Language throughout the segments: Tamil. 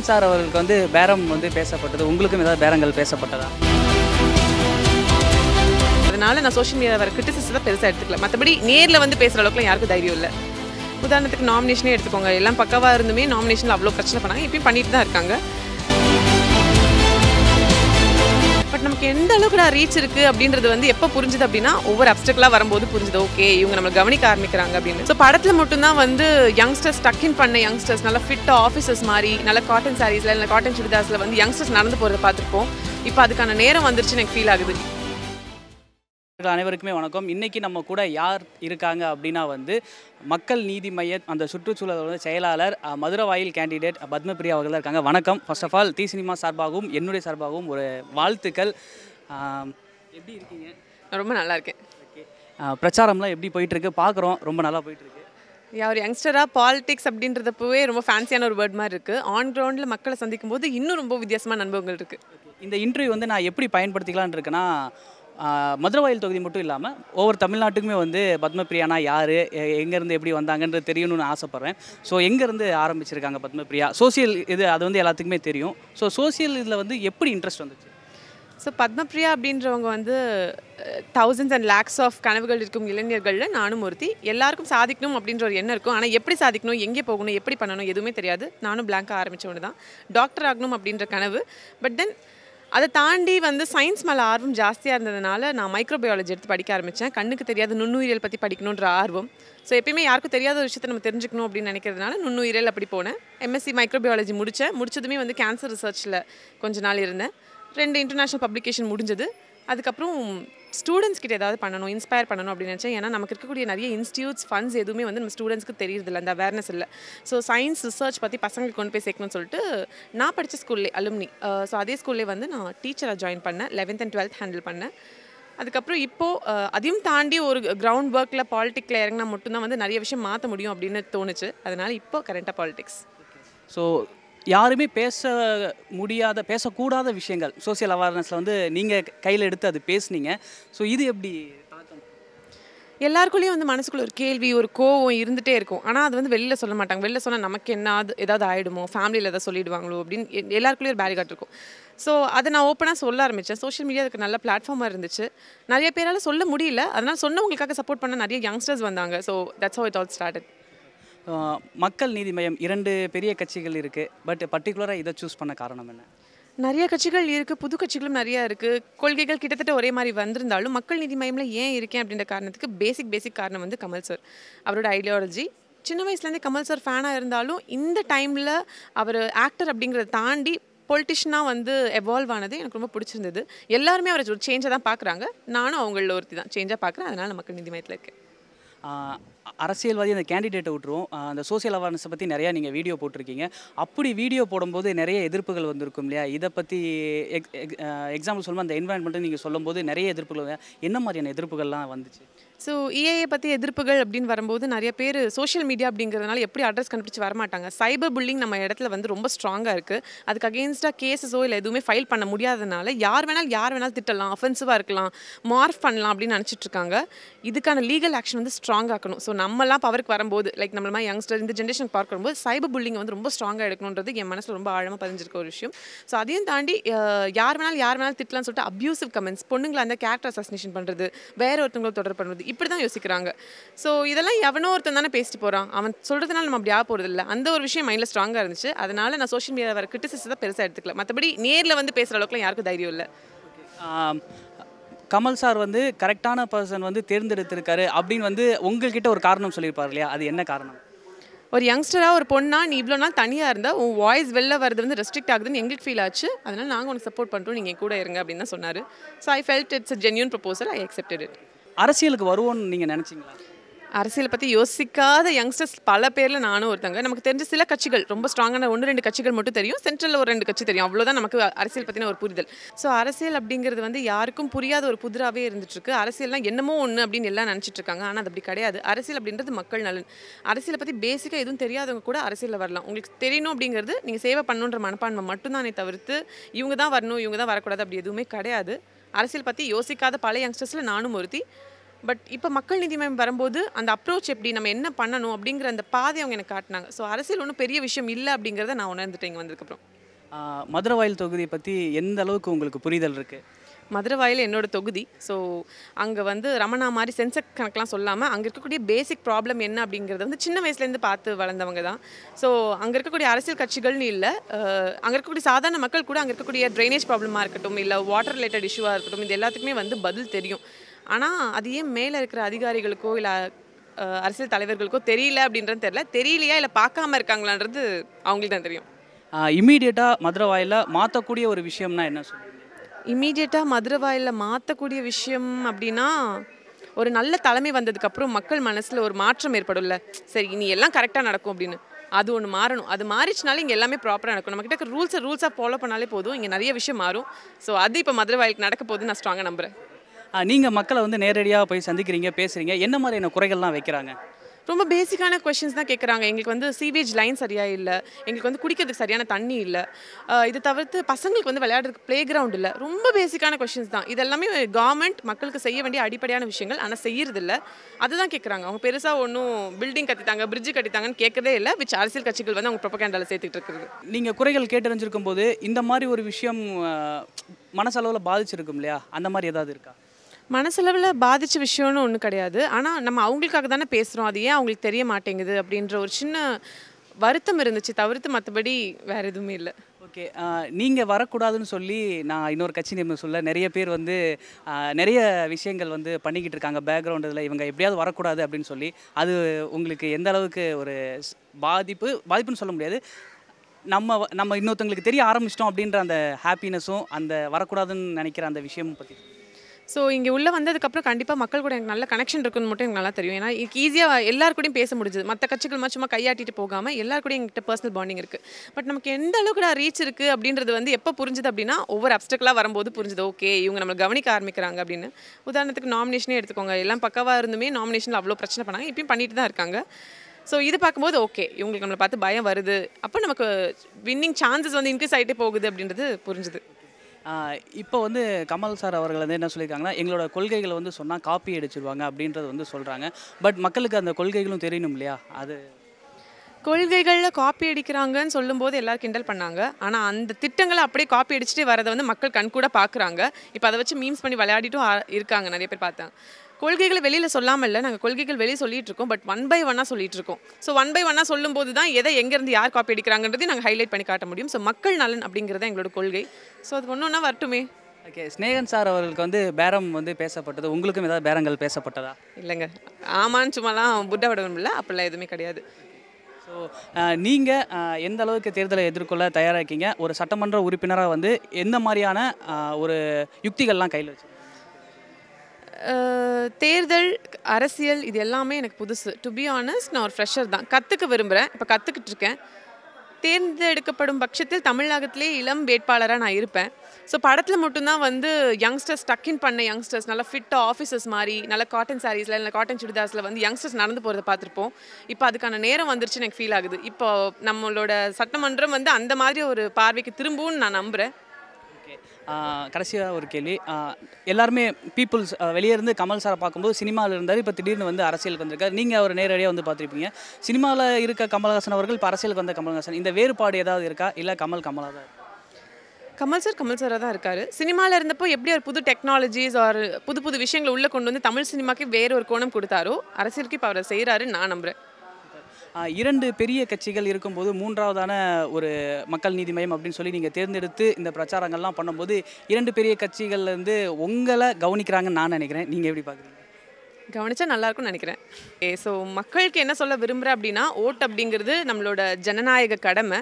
வில்லியம் சார் அவர்களுக்கு வந்து பேரம் வந்து பேசப்பட்டது உங்களுக்கும் ஏதாவது பேரங்கள் பேசப்பட்டதா அதனால நான் சோஷியல் மீடியாவில் வர கிரிட்டிசிஸ் தான் பெருசாக எடுத்துக்கல மற்றபடி நேரில் வந்து பேசுகிற அளவுக்குலாம் யாருக்கும் தைரியம் இல்லை உதாரணத்துக்கு நாமினேஷனே எடுத்துக்கோங்க எல்லாம் பக்கவாக இருந்துமே நாமினேஷனில் அவ்வளோ பிரச்சனை பண்ணாங்க இப்பயும் பண்ணிட்டு தான் இருக்காங்க பட் நமக்கு எந்த அளவுக்கு நான் ரீச் இருக்குது அப்படின்றது வந்து எப்போ புரிஞ்சுது அப்படின்னா ஒவ்வொரு அப்டக்கலாக வரும்போது புரிஞ்சுது ஓகே இவங்க நம்மளை கவனிக்க ஆரம்பிக்கிறாங்க அப்படின்னு ஸோ படத்தில் மட்டும்தான் வந்து யங்ஸ்டர்ஸ் டக்கின் பண்ண யங்ஸ்டர்ஸ் நல்லா ஃபிட்டாக ஆஃபீஸர்ஸ் மாதிரி நல்ல காட்டன் சாரீஸில் இல்லை காட்டன் சுடிதாஸில் வந்து யங்ஸ்டர்ஸ் நடந்து போகிறத பார்த்துருப்போம் இப்போ அதுக்கான நேரம் வந்துருச்சு எனக்கு ஃபீல் ஆகுது அனைவருக்குமே வணக்கம் இன்றைக்கி நம்ம கூட யார் இருக்காங்க அப்படின்னா வந்து மக்கள் நீதி மைய அந்த சுற்றுச்சூழலோட செயலாளர் மதுரவாயில் கேண்டிடேட் பத்மபிரியா அவர்கள் இருக்காங்க வணக்கம் first of all T cinema சார்பாகவும் என்னுடைய சார்பாகவும் ஒரு வாழ்த்துக்கள் எப்படி இருக்கீங்க ரொம்ப நல்லா இருக்கேன் பிரச்சாரம்லாம் எப்படி போயிட்டுருக்கு பார்க்குறோம் ரொம்ப நல்லா போயிட்டுருக்கு ஒரு யங்ஸ்டராக பாலிடிக்ஸ் அப்படின்றதப்பவே ரொம்ப ஃபேன்சியான ஒரு வேர்ட் மாதிரி இருக்குது ஆன் கிரவுண்டில் மக்களை சந்திக்கும் போது இன்னும் ரொம்ப வித்தியாசமான அனுபவங்கள் இருக்குது இந்த இன்டர்வியூ வந்து நான் எப்படி பயன்படுத்திக்கலான் இருக்கேன்னா மதுரவாயில் தொகுதி மட்டும் இல்லாமல் ஒவ்வொரு தமிழ்நாட்டுக்குமே வந்து பத்மபிரியானா யார் எங்கேருந்து எப்படி வந்தாங்கன்றது தெரியணும்னு ஆசைப்பட்றேன் ஸோ எங்கேருந்து ஆரம்பிச்சிருக்காங்க பத்மபிரியா சோசியல் இது அது வந்து எல்லாத்துக்குமே தெரியும் ஸோ சோசியல் இதில் வந்து எப்படி இன்ட்ரெஸ்ட் வந்துச்சு ஸோ பத்மபிரியா அப்படின்றவங்க வந்து தௌசண்ட்ஸ் அண்ட் லேக்ஸ் ஆஃப் கனவுகள் இருக்கும் இளைஞர்களில் நானும் ஒருத்தி எல்லாருக்கும் சாதிக்கணும் அப்படின்ற ஒரு எண்ணம் இருக்கும் ஆனால் எப்படி சாதிக்கணும் எங்கே போகணும் எப்படி பண்ணணும் எதுவுமே தெரியாது நானும் பிளாங்காக ஆரம்பித்தவனு தான் டாக்டர் ஆகணும் அப்படின்ற கனவு பட் தென் அதை தாண்டி வந்து சயின்ஸ் மேலே ஆர்வம் ஜாஸ்தியாக இருந்ததுனால நான் மைக்ரோபயாலஜி எடுத்து படிக்க ஆரம்பித்தேன் கண்ணுக்கு தெரியாத நுண்ணுயிரியல் பற்றி படிக்கணுன்ற ஆர்வம் ஸோ எப்பயுமே யாருக்கும் தெரியாத ஒரு விஷயத்தை நம்ம தெரிஞ்சுக்கணும் அப்படின்னு நினைக்கிறதுனால நுண்ணுயிரியல் அப்படி போனேன் எம்எஸ்சி மைக்ரோபயாலஜி முடித்தேன் முடிச்சதுமே வந்து கேன்சர் ரிசர்ச்சில் கொஞ்ச நாள் இருந்தேன் ரெண்டு இன்டர்நேஷ்னல் பப்ளிகேஷன் முடிஞ்சது அதுக்கப்புறம் ஸ்டூடெண்ட்ஸ் கிட்ட ஏதாவது பண்ணணும் இன்ஸ்பயர் பண்ணணும் அப்படின்னு நினச்சேன் ஏன்னா நமக்கு இருக்கக்கூடிய நிறைய இன்ஸ்டியூட்ஸ் ஃபண்ட்ஸ் எதுவுமே வந்து நம்ம ஸ்டூடெண்ட்ஸ்க்கு தெரியுதில்ல அந்த அவேர்னஸ் இல்லை ஸோ சயின்ஸ் ரிசர்ச் பற்றி பசங்களுக்கு கொண்டு போய் சேர்க்கணும்னு சொல்லிட்டு நான் படித்த ஸ்கூல்லே அலுமினி ஸோ அதே ஸ்கூல்லே வந்து நான் டீச்சராக ஜாயின் பண்ணேன் லெவன்த் அண்ட் டுவெல்த் ஹேண்டில் பண்ணேன் அதுக்கப்புறம் இப்போது அதையும் தாண்டி ஒரு கிரவுண்ட் ஒர்க்கில் பாலிட்டிக்கில் இறங்கினா மட்டும்தான் வந்து நிறைய விஷயம் மாற்ற முடியும் அப்படின்னு தோணுச்சு அதனால் இப்போ கரண்ட்டாக பாலிடிக்ஸ் ஸோ யாருமே பேச முடியாத பேசக்கூடாத விஷயங்கள் சோசியல் அவேர்னஸில் வந்து நீங்கள் கையில் எடுத்து அது பேசுனீங்க ஸோ இது எப்படி எல்லாருக்குள்ளேயும் வந்து மனசுக்குள்ள ஒரு கேள்வி ஒரு கோவம் இருந்துகிட்டே இருக்கும் ஆனால் அது வந்து வெளியில் சொல்ல மாட்டாங்க வெளில சொன்னால் நமக்கு என்ன ஏதாவது ஆகிடுமோ ஃபேமிலியில் எதாவது சொல்லிடுவாங்களோ அப்படின்னு எல்லாருக்குள்ளேயும் ஒரு பேரிகாட் இருக்கும் ஸோ அதை நான் ஓப்பனாக சொல்ல ஆரம்பித்தேன் சோஷியல் மீடியா அதுக்கு நல்ல பிளாட்ஃபார்மாக இருந்துச்சு நிறைய பேரால் சொல்ல முடியல அதனால் சொன்னவங்களுக்காக சப்போர்ட் பண்ண நிறைய யங்ஸ்டர்ஸ் வந்தாங்க so that's how it all started Makkal Needhi மையம் இரண்டு பெரிய கட்சிகள் இருக்குது பட் பர்டிகுலராக இதை சூஸ் பண்ண காரணம் என்ன நிறைய கட்சிகள் இருக்குது புது கட்சிகளும் நிறையா இருக்குது கொள்கைகள் கிட்டத்தட்ட ஒரே மாதிரி வந்திருந்தாலும் மக்கள் நீதி மையமில் ஏன் இருக்கேன் அப்படின்ற காரணத்துக்கு பேசிக் பேசிக் காரணம் வந்து கமல் சார் அவரோட ஐடியாலஜி சின்ன வயசுலேருந்தே கமல் சார் ஃபேனாக இருந்தாலும் இந்த டைமில் அவர் ஆக்டர் அப்படிங்கிறத தாண்டி பொலிட்டிஷனாக வந்து எவால்வ் ஆனது எனக்கு ரொம்ப பிடிச்சிருந்தது எல்லாருமே அவரை ஒரு சேஞ்சாக தான் பார்க்குறாங்க நானும் அவங்களில் ஒருத்தி தான் சேஞ்சாக பார்க்குறேன் அதனால் மக்கள் நீதி மையத்தில் இருக்கேன் அரசியல்வாதி அந்த கேண்டிடேட்டை விட்டுருவோம் அந்த சோசியல் அவேர்னஸை பற்றி நிறையா நீங்கள் வீடியோ போட்டிருக்கீங்க அப்படி வீடியோ போடும்போது நிறைய எதிர்ப்புகள் வந்திருக்கும் இல்லையா இதை பற்றி எக் எக்ஸாம்பிள் சொல்லும்போது அந்த என்வாயன்மெண்ட்டு நீங்கள் சொல்லும்போது நிறைய எதிர்ப்புகள் என்ன மாதிரியான எதிர்ப்புகள்லாம் வந்துச்சு ஸோ இஏஏ பற்றி எதிர்ப்புகள் அப்படின்னு வரும்போது நிறைய பேர் சோஷியல் மீடியா அப்படிங்கிறதுனால எப்படி அட்ரஸ் கண்டுபிடிச்சி வரமாட்டாங்க சைபர் புல்லிங் நம்ம இடத்துல வந்து ரொம்ப ஸ்ட்ராங்காக இருக்குது அதுக்கு அகேன்ஸ்டாக கேஸஸோ இல்லை எதுவுமே ஃபைல் பண்ண முடியாதனால யார் வேணாலும் யார் வேணாலும் திட்டலாம் அஃபென்சிவாக இருக்கலாம் மார்ஃப் பண்ணலாம் அப்படின்னு நினச்சிட்ருக்காங்க இதுக்கான லீகல் ஆக்ஷன் வந்து ஸ்ட்ராங் ஆக்கணும் ஸோ நம்மலாம் பவருக்கு வரும்போது லைக் மாதிரி யங்ஸ்டர் இந்த ஜென்ரேஷன் பார்க்கும்போது சைபர் புல்லிங் வந்து ரொம்ப ஸ்ட்ராங்காக எடுக்கணுன்றது என் மனசில் ரொம்ப ஆழமாக பதிஞ்சிருக்க ஒரு விஷயம் ஸோ அதையும் தாண்டி யார் வேணாலும் யார் வேணாலும் திட்டலாம்னு சொல்லிட்டு அப்யூசிவ் கமெண்ட்ஸ் பொண்ணுங்களை அந்த கேரக்டர் அசாசினேஷன் பண்ணுறது வேறு ஒருத்தவங்களை தொடர்பு பண்ணுறது இப்படி தான் யோசிக்கிறாங்க ஸோ இதெல்லாம் எவனோ ஒருத்தன் தானே பேசிட்டு போகிறான் அவன் சொல்கிறதுனால நம்ம அப்படி ஆக போகிறது இல்லை அந்த ஒரு விஷயம் மைண்டில் ஸ்ட்ராங்காக இருந்துச்சு அதனால் நான் சோஷியல் மீடியாவில் வர கிரிட்டிசிஸ் தான் பெருசாக எடுத்துக்கல மற்றபடி நேரில் வந்து பேசுகிற அளவுக்குலாம் யாருக்கும் தைரியம் இல்லை கமல் சார் வந்து கரெக்டான பர்சன் வந்து தேர்ந்தெடுத்திருக்காரு அப்படின்னு வந்து உங்கள்கிட்ட ஒரு காரணம் சொல்லியிருப்பார் இல்லையா அது என்ன காரணம் ஒரு யங்ஸ்டராக ஒரு பொண்ணாக நீ இவ்வளோ நாள் தனியாக இருந்தால் உன் வாய்ஸ் வெளில வர்றது வந்து ரெஸ்ட்ரிக்ட் ஆகுதுன்னு எங்களுக்கு ஃபீல் ஆச்சு அதனால் நாங்கள் உனக்கு சப்போர்ட் பண்ணுறோம் நீங்கள் கூட இருங்க அப்படின்னு தான் சொன்னார் so I felt it's a genuine proposal I accepted it அரசியலுக்கு வருவோன்னு நீங்கள் நினச்சிங்களா அரசியலை பற்றி யோசிக்காத யங்ஸ்டர்ஸ் பல பேரில் நானும் ஒருத்தங்க நமக்கு தெரிஞ்ச சில கட்சிகள் ரொம்ப ஸ்ட்ராங்கான ஒன்று ரெண்டு கட்சிகள் மட்டும் தெரியும் சென்ட்ரலில் ஒரு ரெண்டு கட்சி தெரியும் அவ்வளோதான் நமக்கு அரசியல் பற்றின ஒரு புரிதல் ஸோ அரசியல் அப்படிங்கிறது வந்து யாருக்கும் புரியாத ஒரு புதிராகவே இருந்துட்டுருக்கு அரசியல்லாம் என்னமோ ஒன்று அப்படின்னு எல்லாம் நினச்சிட்டு இருக்காங்க ஆனால் அது அப்படி கிடையாது அரசியல் அப்படின்றது மக்கள் நலன் அரசியலை பற்றி பேசிக்காக எதுவும் தெரியாதவங்க கூட அரசியலில் வரலாம் உங்களுக்கு தெரியணும் அப்படிங்கிறது நீங்கள் சேவை பண்ணுன்ற மனப்பான்மை மட்டும்தானே தவிர்த்து இவங்க தான் வரணும் இவங்க தான் வரக்கூடாது அப்படி எதுவுமே கிடையாது அரசியல் பற்றி யோசிக்காத பல யங்ஸ்டர்ஸில் நானும் ஒருத்தி பட் இப்போ மக்கள் நீதி மையம் வரும்போது அந்த அப்ரோச் எப்படி நம்ம என்ன பண்ணணும் அப்படிங்கிற அந்த பாதை அவங்க எனக்கு காட்டினாங்க ஸோ அரசியல் ஒன்றும் பெரிய விஷயம் இல்லை அப்படிங்கிறத நான் உணர்ந்துட்டேன் இங்கே வந்ததுக்கப்புறம் மதுரவாயில் தொகுதியை பற்றி எந்த அளவுக்கு உங்களுக்கு புரிதல் இருக்குது மதுரவாயில் என்னோடய தொகுதி ஸோ அங்கே வந்து ரமணா மாதிரி சென்செக் கணக்கெலாம் சொல்லாமல் அங்கே இருக்கக்கூடிய பேசிக் ப்ராப்ளம் என்ன அப்படிங்கிறத வந்து சின்ன வயசுலேருந்து பார்த்து வளர்ந்தவங்க தான் ஸோ அங்கே இருக்கக்கூடிய அரசியல் கட்சிகள்னு இல்லை அங்கே இருக்கக்கூடிய சாதாரண மக்கள் கூட அங்கே இருக்கக்கூடிய ட்ரைனேஜ் ப்ராப்ளமாக இருக்கட்டும் இல்லை வாட்டர் ரிலேட்டட் இஷ்யூவாக இருக்கட்டும் இது எல்லாத்துக்குமே வந்து பதில் தெரியும் ஆனால் அது ஏன் மேலே இருக்கிற அதிகாரிகளுக்கோ இல்லை அரசியல் தலைவர்களுக்கோ தெரியல அப்படின்றது தெரியல தெரியலையா இல்லை பார்க்காம இருக்காங்களான்றது அவங்களுக்கு தான் தெரியும் இம்மீடியட்டாக மதுரை வாயில் மாற்றக்கூடிய ஒரு விஷயம்னா என்ன சொல்லுங்கள் இம்மீடியட்டாக மதுரை வாயில் மாற்றக்கூடிய விஷயம் அப்படின்னா ஒரு நல்ல தலைமை வந்ததுக்கப்புறம் மக்கள் மனசில் ஒரு மாற்றம் ஏற்படும்ல சரி இனி எல்லாம் கரெக்டாக நடக்கும் அப்படின்னு அது ஒன்று மாறணும் அது மாறிச்சுனாலும் இங்கே எல்லாமே ப்ராப்பராக நடக்கும் நம்மக்கிட்ட ரூல்ஸை ரூல்ஸாக ஃபாலோ பண்ணாலே போதும் இங்கே நிறைய விஷயம் மாறும் ஸோ அது இப்போ மதுரை வாயிலுக்கு நடக்க போகுது நான் ஸ்ட்ராங்காக நம்புகிறேன் நீங்கள் மக்களை வந்து நேரடியாக போய் சந்திக்கிறீங்க பேசுகிறீங்க என்ன மாதிரியான குறைகள்லாம் வைக்கிறாங்க ரொம்ப பேசிக்கான கொஷின்ஸ் தான் கேட்குறாங்க எங்களுக்கு வந்து சீவேஜ் லைன் சரியாக இல்லை எங்களுக்கு வந்து குடிக்கிறதுக்கு சரியான தண்ணி இல்லை இதை தவிர்த்து பசங்களுக்கு வந்து விளையாடுறதுக்கு ப்ளே கிரவுண்ட் இல்லை ரொம்ப பேசிக்கான கொஷின்ஸ் தான் இது எல்லாமே கவர்மெண்ட் மக்களுக்கு செய்ய வேண்டிய அடிப்படையான விஷயங்கள் ஆனால் செய்யறதில்ல அதுதான் கேட்குறாங்க அவங்க பெருசாக ஒன்றும் பில்டிங் கட்டித்தாங்க பிரிட்ஜு கட்டித்தாங்கன்னு கேட்கவே இல்லை விச் அரசியல் கட்சிகள் வந்து அவங்க ப்ரொபகேண்டாவில் சேர்த்துட்டு இருக்கிறது நீங்கள் குறைகள் கேட்டறிஞ்சிருக்கும் போது இந்த மாதிரி ஒரு விஷயம் மனசளவில் பாதிச்சிருக்கும் இல்லையா அந்த மாதிரி ஏதாவது இருக்கா மனசளவில் பாதித்த விஷயம்னு ஒன்றும் கிடையாது ஆனால் நம்ம அவங்களுக்காக தானே பேசுகிறோம் அது ஏன் அவங்களுக்கு தெரிய மாட்டேங்குது அப்படின்ற ஒரு சின்ன வருத்தம் இருந்துச்சு தவிர்த்து மற்றபடி வேறு எதுவுமே இல்லை ஓகே நீங்கள் வரக்கூடாதுன்னு சொல்லி நான் இன்னொரு கட்சி நியமனம் சொல்ல நிறைய பேர் வந்து நிறைய விஷயங்கள் வந்து பண்ணிக்கிட்டு இருக்காங்க பேக்ரவுண்ட் இதில் இவங்க எப்படியாவது வரக்கூடாது அப்படின்னு சொல்லி அது உங்களுக்கு எந்த அளவுக்கு ஒரு பாதிப்பு பாதிப்புன்னு சொல்ல முடியாது நம்ம நம்ம இன்னொருத்தவங்களுக்கு தெரிய ஆரம்பிச்சிட்டோம் அப்படின்ற அந்த ஹாப்பினஸும் அந்த வரக்கூடாதுன்னு நினைக்கிற அந்த விஷயமும் பற்றி ஸோ இங்கே உள்ளே வந்ததுக்கப்புறம் கண்டிப்பாக மக்கள் கூட எனக்கு நல்ல கனெக்ஷன் இருக்குன்னு மட்டும் எனக்கு நல்லா தெரியும் ஏன்னா இதுக்கு ஈஸியாக கூடயும் பேச முடிஞ்சது மற்ற கட்சிகள் சும்மா கையாட்டிட்டு போகாமல் எல்லாருக்கூடையும் எங்கிட்ட பர்சனல் பாண்டிங் இருக்குது பட் நமக்கு எந்த அளவுக்கு நான் ரீச் இருக்குது அப்படின்றது வந்து எப்போ புரிஞ்சுது அப்படின்னா ஒவ்வொரு அப்டக்கலாக வரும்போது புரிஞ்சுது ஓகே இவங்க நம்மளை கவனிக்க ஆரம்பிக்கிறாங்க அப்படின்னு உதாரணத்துக்கு நாமினேஷனே எடுத்துக்கோங்க எல்லாம் பக்கவாக இருந்துமே நாமினேஷனில் அவ்வளோ பிரச்சனை பண்ணாங்க இப்பயும் பண்ணிட்டு தான் இருக்காங்க ஸோ இது பார்க்கும்போது ஓகே இவங்களுக்கு நம்மளை பார்த்து பயம் வருது அப்போ நமக்கு வின்னிங் சான்சஸ் வந்து இன்க்ரீஸ் ஆகிட்டே போகுது அப்படின்றது புரிஞ்சுது இப்போ வந்து கமல் சார் அவர்கள் வந்து என்ன சொல்லியிருக்காங்கன்னா எங்களோட கொள்கைகளை வந்து சொன்னால் காப்பி அடிச்சிருவாங்க அப்படின்றது வந்து சொல்கிறாங்க பட் மக்களுக்கு அந்த கொள்கைகளும் தெரியணும் இல்லையா அது கொள்கைகளில் காப்பி அடிக்கிறாங்கன்னு சொல்லும்போது எல்லோரும் கிண்டல் பண்ணாங்க ஆனால் அந்த திட்டங்களை அப்படியே காப்பி அடிச்சுட்டு வரதை வந்து மக்கள் கண்கூட பார்க்குறாங்க இப்போ அதை வச்சு மீம்ஸ் பண்ணி விளையாடிட்டும் இருக்காங்க நிறைய பேர் பார்த்தேன் கொள்கைகளை வெளியில் சொல்லாமல் இல்லை நாங்கள் கொள்கைகள் வெளியே சொல்லிட்டு இருக்கோம் பட் ஒன் பை ஒன்னாக சொல்லிட்டு இருக்கோம் ஸோ ஒன் பை ஒன்னாக சொல்லும்போது தான் எதை எங்கேருந்து யார் காப்பி அடிக்கிறாங்கன்றதை நாங்கள் ஹைலைட் பண்ணி காட்ட முடியும் ஸோ மக்கள் நலன் அப்படிங்கிறது எங்களோட கொள்கை ஸோ அது ஒன்று ஒன்றா வரட்டுமே ஓகே ஸ்னேகன் சார் அவர்களுக்கு வந்து பேரம் வந்து பேசப்பட்டது உங்களுக்கும் ஏதாவது பேரங்கள் பேசப்பட்டதா இல்லைங்க ஆமான்னு சும்மாலாம் புட்டா விடவும் இல்லை அப்படிலாம் எதுவுமே கிடையாது ஸோ நீங்கள் எந்த அளவுக்கு தேர்தலை எதிர்கொள்ள தயாராக இருக்கீங்க ஒரு சட்டமன்ற உறுப்பினராக வந்து எந்த மாதிரியான ஒரு யுக்திகள்லாம் கையில் வச்சு தேர்தல் அரசியல் இது எல்லாமே எனக்கு புதுசு டு பி ஆனஸ்ட் நான் ஒரு ஃப்ரெஷர் தான் கற்றுக்க விரும்புகிறேன் இப்போ கற்றுக்கிட்டு இருக்கேன் தேர்ந்தெடுக்கப்படும் பட்சத்தில் தமிழகத்திலே இளம் வேட்பாளராக நான் இருப்பேன் ஸோ படத்தில் மட்டும்தான் வந்து யங்ஸ்டர்ஸ் டக்கின் பண்ண யங்ஸ்டர்ஸ் நல்லா ஃபிட்டாக ஆஃபீஸர்ஸ் மாதிரி நல்ல காட்டன் சாரீஸில் இல்லை காட்டன் சுடிதாஸில் வந்து யங்ஸ்டர்ஸ் நடந்து போகிறத பார்த்துருப்போம் இப்போ அதுக்கான நேரம் வந்துருச்சுன்னு எனக்கு ஃபீல் ஆகுது இப்போ நம்மளோட சட்டமன்றம் வந்து அந்த மாதிரி ஒரு பார்வைக்கு திரும்பும்னு நான் நம்புகிறேன் கடைசியாக ஒரு கேள்வி எல்லாருமே பீப்புள்ஸ் வெளியே இருந்து கமல் சாரை பார்க்கும்போது சினிமாவில் இருந்தார் இப்போ திடீர்னு வந்து அரசியலுக்கு வந்திருக்காரு நீங்கள் அவர் நேரடியாக வந்து பார்த்துருப்பீங்க சினிமாவில் இருக்க கமல்ஹாசன் அவர்கள் இப்போ அரசியலுக்கு வந்த கமல்ஹாசன் இந்த வேறுபாடு ஏதாவது இருக்கா இல்லை கமல் கமலாக தான் கமல் சார் கமல் சாராக தான் இருக்கார் சினிமாவில் இருந்தப்போ எப்படி ஒரு புது டெக்னாலஜிஸ் ஆர் புது புது விஷயங்களை உள்ளே கொண்டு வந்து தமிழ் சினிமாக்கு வேறு ஒரு கோணம் கொடுத்தாரோ அரசியலுக்கு இப்போ அவரை செய்கிறாரு நான் நம்புகிறேன் இரண்டு பெரிய கட்சிகள் இருக்கும்போது மூன்றாவதான ஒரு மக்கள் நீதி மையம் அப்படின்னு சொல்லி நீங்கள் தேர்ந்தெடுத்து இந்த பிரச்சாரங்கள்லாம் பண்ணும்போது இரண்டு பெரிய கட்சிகள்லேருந்து உங்களை கவனிக்கிறாங்கன்னு நான் நினைக்கிறேன் நீங்கள் எப்படி பார்க்குறீங்க கவனிச்சா நல்லா இருக்கும்னு நினைக்கிறேன் ஏ ஸோ மக்களுக்கு என்ன சொல்ல விரும்புகிறேன் அப்படின்னா ஓட் அப்படிங்கிறது நம்மளோட ஜனநாயக கடமை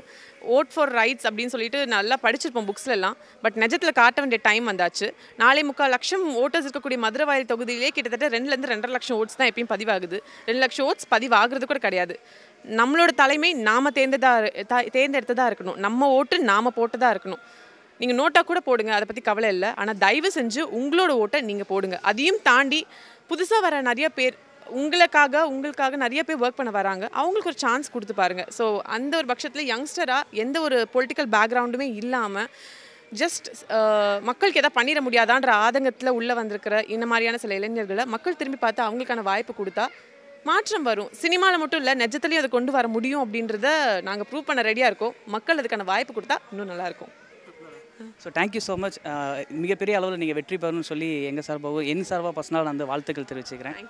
ஓட் ஃபார் ரைட்ஸ் அப்படின்னு சொல்லிட்டு நல்லா படிச்சிருப்போம் புக்ஸ்லலாம் பட் நிஜத்தில் காட்ட வேண்டிய டைம் வந்தாச்சு நாளை முக்கால் லட்சம் ஓட்டர்ஸ் இருக்கக்கூடிய வாயில் தொகுதியிலே கிட்டத்தட்ட ரெண்டுலேருந்து ரெண்டரை லட்சம் ஓட்ஸ் தான் எப்பயும் பதிவாகுது ரெண்டு லட்சம் ஓட்ஸ் பதிவாகிறது கூட கிடையாது நம்மளோட தலைமை நாம் தேர்ந்ததாக தேர்ந்தெடுத்ததாக இருக்கணும் நம்ம ஓட்டு நாம போட்டதாக இருக்கணும் நீங்கள் நோட்டாக கூட போடுங்க அதை பற்றி கவலை இல்லை ஆனால் தயவு செஞ்சு உங்களோட ஓட்டை நீங்கள் போடுங்க அதையும் தாண்டி புதுசாக வர நிறைய பேர் உங்களுக்காக உங்களுக்காக நிறைய பேர் ஒர்க் பண்ண வராங்க அவங்களுக்கு ஒரு சான்ஸ் கொடுத்து பாருங்கள் ஸோ அந்த ஒரு பட்சத்தில் யங்ஸ்டராக எந்த ஒரு பொலிட்டிக்கல் பேக்ரவுண்டுமே இல்லாமல் ஜஸ்ட் மக்களுக்கு எதாவது பண்ணிட முடியாதான்ற ஆதங்கத்தில் உள்ளே வந்திருக்கிற இந்த மாதிரியான சில இளைஞர்களை மக்கள் திரும்பி பார்த்து அவங்களுக்கான வாய்ப்பு கொடுத்தா மாற்றம் வரும் சினிமாவில் மட்டும் இல்லை நெஜத்துலேயும் அதை கொண்டு வர முடியும் அப்படின்றத நாங்கள் ப்ரூவ் பண்ண ரெடியாக இருக்கோம் மக்கள் அதுக்கான வாய்ப்பு கொடுத்தா இன்னும் நல்லாயிருக்கும் ஸோ தேங்க்யூ ஸோ மச் மிகப்பெரிய அளவில் நீங்கள் வெற்றி பெறணும்னு சொல்லி எங்கள் சார்பாகவும் என் சார்பாக பர்சனலாக நான் வந்து வாழ்த்துக்கள் தெரிவிச்சுக்கிறேன்